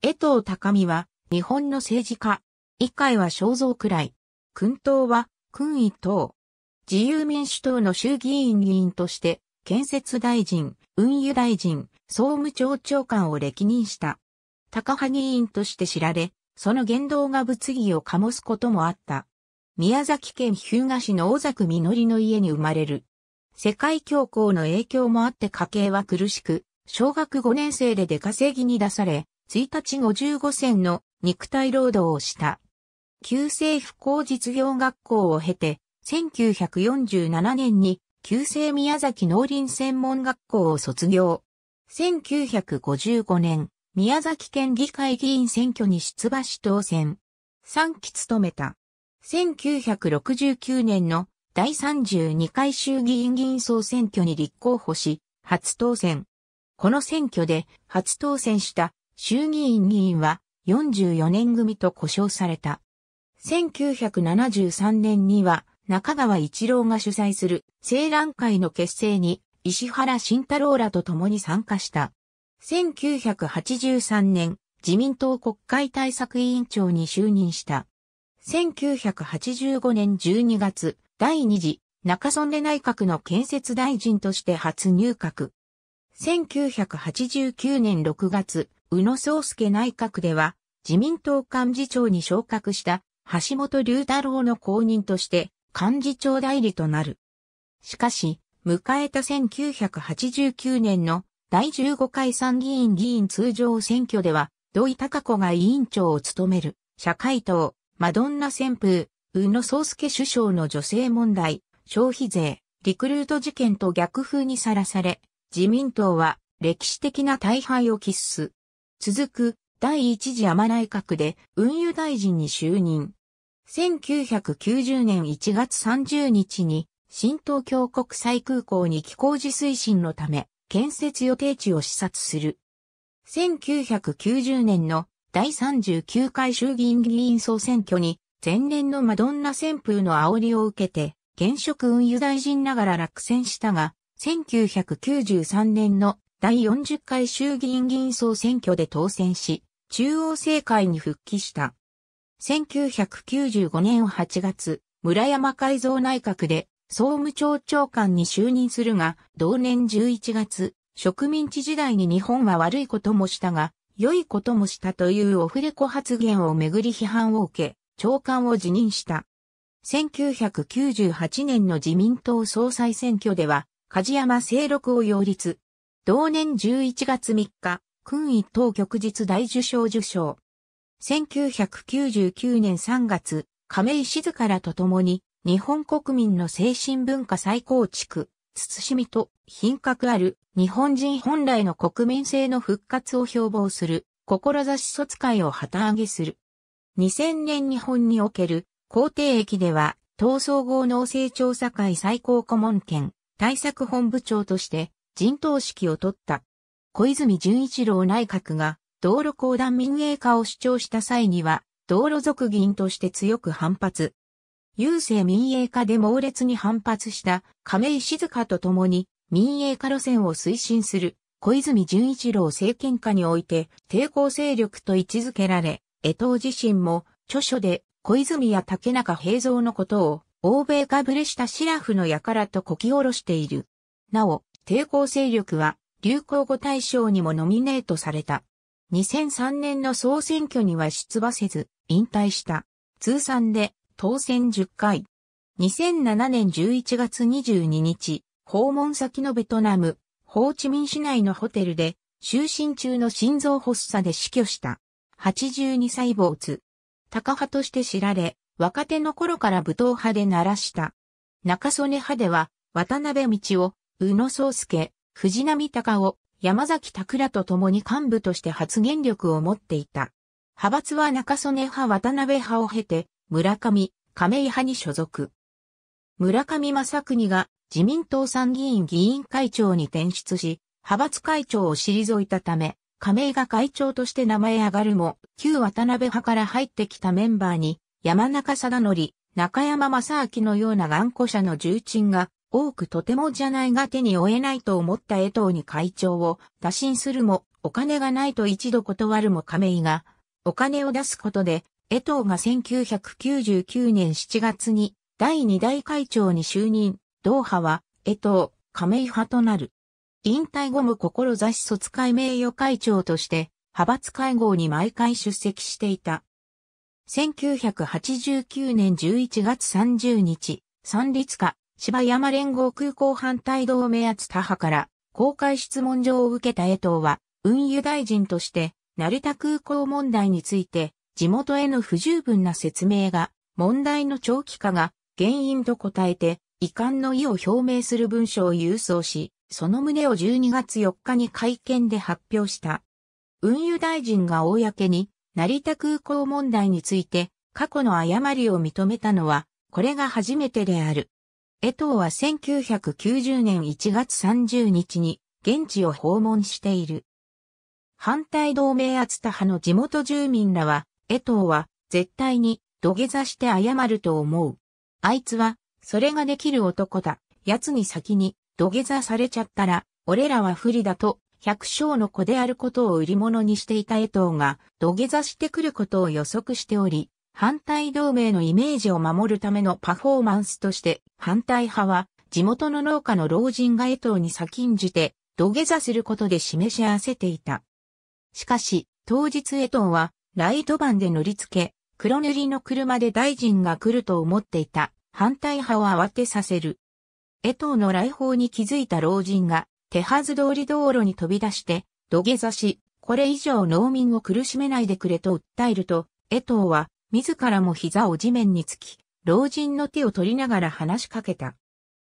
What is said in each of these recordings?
江藤隆美は、日本の政治家。一回は肖像くらい。君党は、君一党。自由民主党の衆議院議員として、建設大臣、運輸大臣、総務庁長官を歴任した。高派議員として知られ、その言動が物議を醸すこともあった。宮崎県日向市の大崎実の家に生まれる。世界恐慌の影響もあって家計は苦しく、小学5年生で出稼ぎに出され、1日55戦の肉体労働をした。旧政府工実業学校を経て、1947年に旧政宮崎農林専門学校を卒業。1955年、宮崎県議会議員選挙に出馬し当選。3期務めた。1969年の第32回衆議院議員総選挙に立候補し、初当選。この選挙で初当選した衆議院議員は44年組と呼称された。1973年には中川一郎が主催する青蘭会の結成に石原慎太郎らと共に参加した。1983年、自民党国会対策委員長に就任した。1985年12月、第2次中曽根内閣の建設大臣として初入閣。1989年6月、宇野宗介内閣では、自民党幹事長に昇格した橋本龍太郎の後任として幹事長代理となる。しかし、迎えた1989年の第15回参議院議員通常選挙では、土井隆子が委員長を務める、社会党、マドンナ旋風、宇野宗介首相の女性問題、消費税、リクルート事件と逆風にさらされ、自民党は歴史的な大敗を喫す。続く第一次山内閣で運輸大臣に就任。1990年1月30日に新東京国際空港に寄港時推進のため建設予定地を視察する。1990年の第39回衆議院議員総選挙に前年のマドンナ旋風の煽りを受けて現職運輸大臣ながら落選したが1993年の第40回衆議院議員総選挙で当選し、中央政界に復帰した。1995年8月、村山改造内閣で総務庁長官に就任するが、同年11月、植民地時代に日本は悪いこともしたが、良いこともしたというオフレコ発言をめぐり批判を受け、長官を辞任した。1998年の自民党総裁選挙では、梶山清六を擁立。同年11月3日、勲位等旭日大受賞受賞。1999年3月、亀井静からと共に、日本国民の精神文化再構築、慎みと品格ある日本人本来の国民性の復活を標榜する、志卒会を旗揚げする。2000年日本における皇帝駅では、闘争合農政調査会最高顧問権、対策本部長として、陣頭指揮を取った。小泉純一郎内閣が道路公団民営化を主張した際には、道路族銀として強く反発。郵政民営化で猛烈に反発した亀井静香と共に民営化路線を推進する小泉純一郎政権下において抵抗勢力と位置づけられ、江藤自身も著書で小泉や竹中平蔵のことを欧米かぶれしたシラフの輩とこき下ろしている。なお、抵抗勢力は流行語大賞にもノミネートされた。2003年の総選挙には出馬せず、引退した。通算で当選10回。2007年11月22日、訪問先のベトナム、ホーチミン市内のホテルで、就寝中の心臓発作で死去した。82歳没。高派として知られ、若手の頃から武闘派で鳴らした。中曽根派では、渡辺道を、宇野宗介、藤波隆夫、山崎拓らと共に幹部として発言力を持っていた。派閥は中曽根派渡辺派を経て、村上、亀井派に所属。村上正国が自民党参議院議員会長に転出し、派閥会長を退いたため、亀井が会長として名前上がるも、旧渡辺派から入ってきたメンバーに、山中貞則、中山正明のような頑固者の重鎮が多くとてもじゃないが手に負えないと思った江藤に会長を打診するも、お金がないと一度断るも亀井が、お金を出すことで、江藤が1999年7月に第2代会長に就任、同派は江藤、亀井派となる。引退後も志卒会名誉会長として、派閥会合に毎回出席していた。1989年11月30日、三立化、芝山連合空港反対同盟圧他派から公開質問状を受けた江藤は、運輸大臣として、成田空港問題について、地元への不十分な説明が、問題の長期化が原因と答えて、遺憾の意を表明する文書を郵送し、その旨を12月4日に会見で発表した。運輸大臣が公に、成田空港問題について、過去の誤りを認めたのは、これが初めてである。江藤は1990年1月30日に現地を訪問している。反対同盟厚田派の地元住民らは、江藤は絶対に土下座して謝ると思う。あいつは、それができる男だ。奴に先に土下座されちゃったら、俺らは不利だと、百姓の子であることを売り物にしていた江藤が土下座してくることを予測しており、反対同盟のイメージを守るためのパフォーマンスとして、反対派は地元の農家の老人が江藤に先んじて土下座することで示し合わせていた。しかし、当日江藤はライトバンで乗り付け、黒塗りの車で大臣が来ると思っていた反対派を慌てさせる。江藤の来訪に気づいた老人が手はず通り道路に飛び出して土下座し、これ以上農民を苦しめないでくれと訴えると、江藤は自らも膝を地面につき、老人の手を取りながら話しかけた。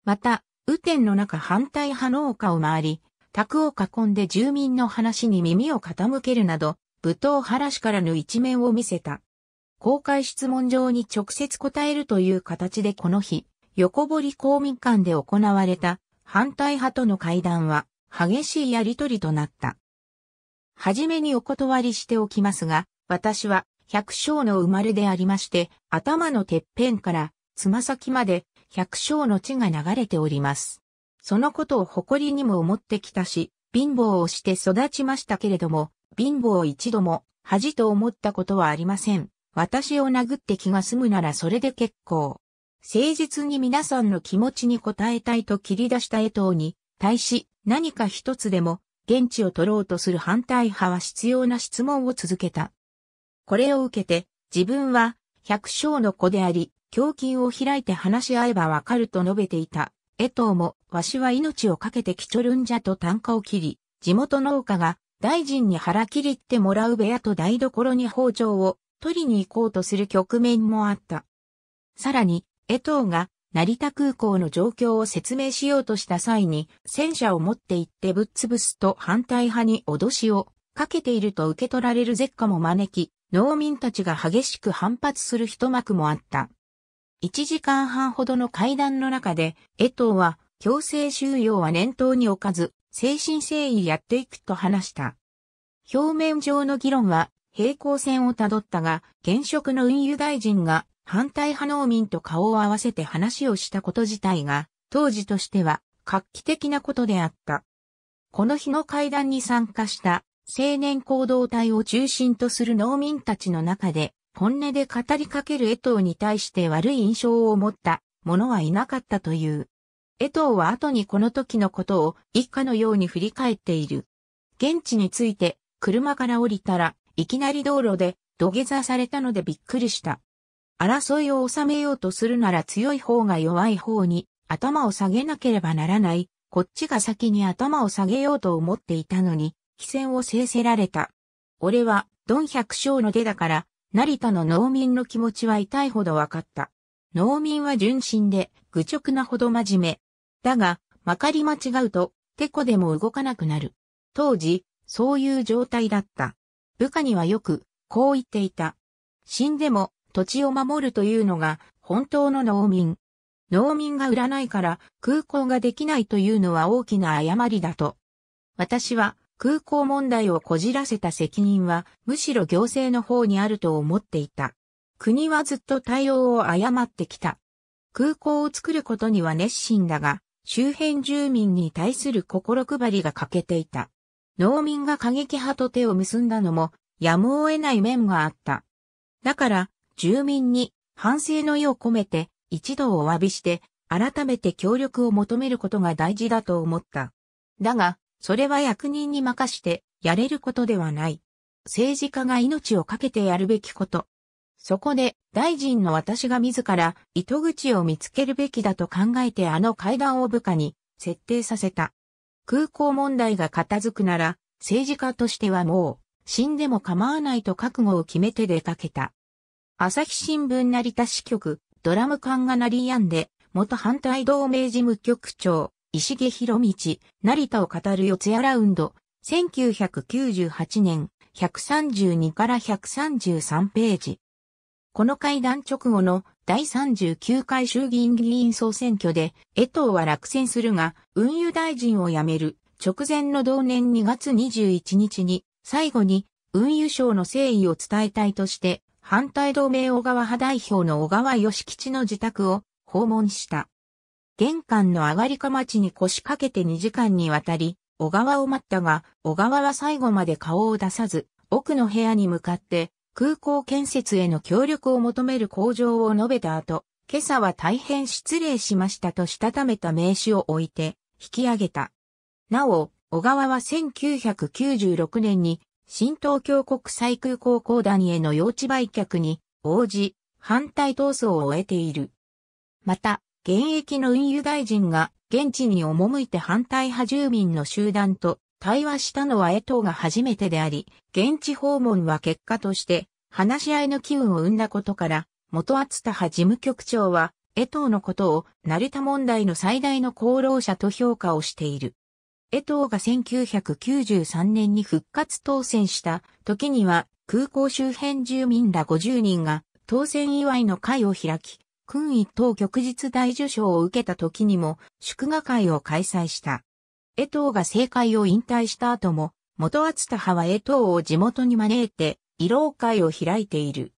また、雨天の中反対派の丘を回り、宅を囲んで住民の話に耳を傾けるなど、武藤原氏からの一面を見せた。公開質問状に直接答えるという形でこの日、横堀公民館で行われた反対派との会談は激しいやりとりとなった。はじめにお断りしておきますが、私は百姓の生まれでありまして、頭のてっぺんからつま先まで百姓の血が流れております。そのことを誇りにも思ってきたし、貧乏をして育ちましたけれども、貧乏を一度も恥と思ったことはありません。私を殴って気が済むならそれで結構。誠実に皆さんの気持ちに応えたいと切り出した江藤に、対し何か一つでも現地を取ろうとする反対派は必要な質問を続けた。これを受けて、自分は、百姓の子であり、胸筋を開いて話し合えばわかると述べていた。江藤も、わしは命をかけて貴ょるんじゃと単価を切り、地元農家が、大臣に腹切りってもらう部屋と台所に包丁を取りに行こうとする局面もあった。さらに、江藤が成田空港の状況を説明しようとした際に戦車を持って行ってぶっ潰すと反対派に脅しをかけていると受け取られる絶下も招き、農民たちが激しく反発する一幕もあった。1時間半ほどの会談の中で、江藤は強制収容は念頭に置かず、精神誠意やっていくと話した。表面上の議論は平行線をたどったが、現職の運輸大臣が反対派農民と顔を合わせて話をしたこと自体が、当時としては画期的なことであった。この日の会談に参加した青年行動隊を中心とする農民たちの中で、本音で語りかける江藤に対して悪い印象を持った者はいなかったという。江藤は後にこの時のことを一家のように振り返っている。現地について、車から降りたら、いきなり道路で土下座されたのでびっくりした。争いを収めようとするなら強い方が弱い方に頭を下げなければならない。こっちが先に頭を下げようと思っていたのに、機戦を制せられた。俺は、ドン百姓の出だから、成田の農民の気持ちは痛いほど分かった。農民は純真で、愚直なほど真面目。だが、まかり間違うと、てこでも動かなくなる。当時、そういう状態だった。部下にはよく、こう言っていた。死んでも、土地を守るというのが、本当の農民。農民が売らないから、空港ができないというのは大きな誤りだと。私は、空港問題をこじらせた責任は、むしろ行政の方にあると思っていた。国はずっと対応を誤ってきた。空港を作ることには熱心だが、周辺住民に対する心配りが欠けていた。農民が過激派と手を結んだのも、やむを得ない面があった。だから、住民に反省の意を込めて、一度お詫びして、改めて協力を求めることが大事だと思った。だが、それは役人に任してやれることではない。政治家が命を懸けてやるべきこと。そこで大臣の私が自ら糸口を見つけるべきだと考えてあの階段を部下に設定させた。空港問題が片付くなら政治家としてはもう死んでも構わないと覚悟を決めて出かけた。朝日新聞成田支局ドラム缶が鳴り止んで元反対同盟事務局長石毛博道、成田を語る四谷ラウンド、1998年、132から133ページ。この会談直後の第39回衆議院議員総選挙で、江藤は落選するが、運輸大臣を辞める直前の同年2月21日に、最後に運輸省の誠意を伝えたいとして、反対同盟小川派代表の小川義吉の自宅を訪問した。玄関の上がりか町に腰掛けて2時間にわたり、小川を待ったが、小川は最後まで顔を出さず、奥の部屋に向かって、空港建設への協力を求める工場を述べた後、今朝は大変失礼しましたとしたためた名刺を置いて、引き上げた。なお、小川は1996年に、新東京国際空港公団への用地売却に応じ、反対闘争を終えている。また、現役の運輸大臣が現地に赴いて反対派住民の集団と対話したのは江藤が初めてであり、現地訪問は結果として話し合いの機運を生んだことから、元厚田派事務局長は江藤のことを成田問題の最大の功労者と評価をしている。江藤が1993年に復活当選した時には空港周辺住民ら50人が当選祝いの会を開き、勲一等旭日大受賞を受けた時にも祝賀会を開催した。江藤が政界を引退した後も、元厚田派は江藤を地元に招いて、慰労会を開いている。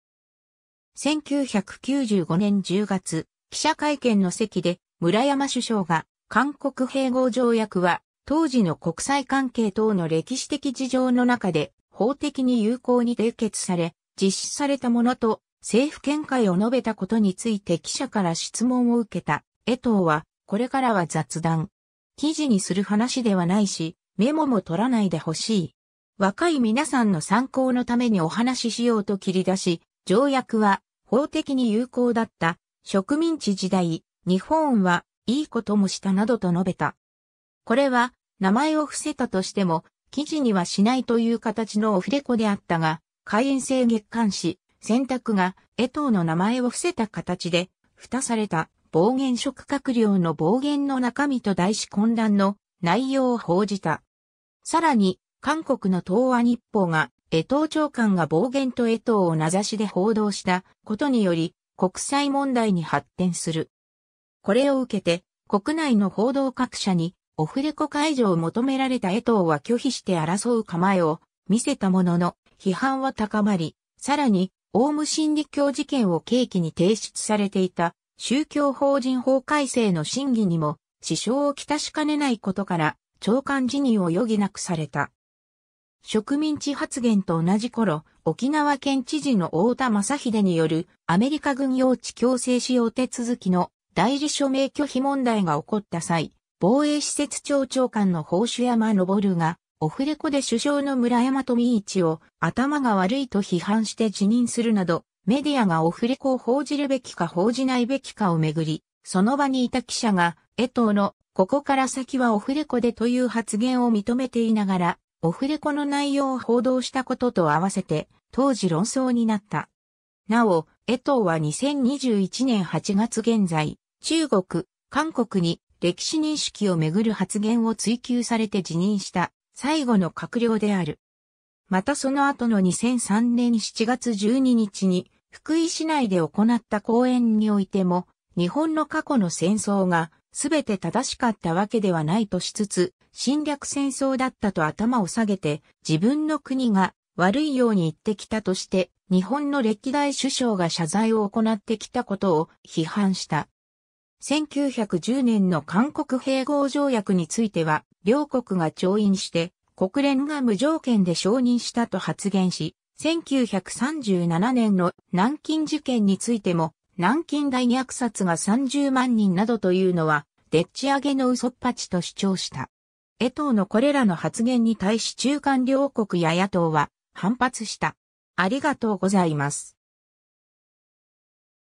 1995年10月、記者会見の席で、村山首相が、韓国併合条約は、当時の国際関係等の歴史的事情の中で、法的に有効に締結され、実施されたものと政府見解を述べたことについて記者から質問を受けた。江藤は、これからは雑談。記事にする話ではないし、メモも取らないでほしい。若い皆さんの参考のためにお話ししようと切り出し、条約は法的に有効だった植民地時代、日本はいいこともしたなどと述べた。これは名前を伏せたとしても記事にはしないという形のオフレコであったが、会員制月刊誌選択が江藤の名前を伏せた形で、蓋された暴言職閣僚の暴言の中身と大し混乱の内容を報じた。さらに、韓国の東亜日報が、江藤長官が暴言と江藤を名指しで報道したことにより、国際問題に発展する。これを受けて、国内の報道各社に、オフレコ解除を求められた江藤は拒否して争う構えを見せたものの、批判は高まり、さらにオウム真理教事件を契機に提出されていた宗教法人法改正の審議にも支障をきたしかねないことから長官辞任を余儀なくされた。植民地発言と同じ頃、沖縄県知事の太田正秀によるアメリカ軍用地強制使用手続きの代理署名拒否問題が起こった際、防衛施設庁長官の宝珠山昇がオフレコで首相の村山富一を頭が悪いと批判して辞任するなど、メディアがオフレコを報じるべきか報じないべきかをめぐり、その場にいた記者が、江藤の、ここから先はオフレコでという発言を認めていながら、オフレコの内容を報道したことと合わせて、当時論争になった。なお、江藤は2021年8月現在、中国、韓国に歴史認識をめぐる発言を追及されて辞任した最後の閣僚である。またその後の2003年7月12日に福井市内で行った講演においても、日本の過去の戦争が全て正しかったわけではないとしつつ、侵略戦争だったと頭を下げて、自分の国が悪いように言ってきたとして、日本の歴代首相が謝罪を行ってきたことを批判した。1910年の韓国併合条約については、両国が調印して、国連が無条件で承認したと発言し、1937年の南京事件についても、南京大虐殺が30万人などというのは、でっち上げの嘘っぱちと主張した。江藤のこれらの発言に対し中間両国や野党は反発した。ありがとうございます。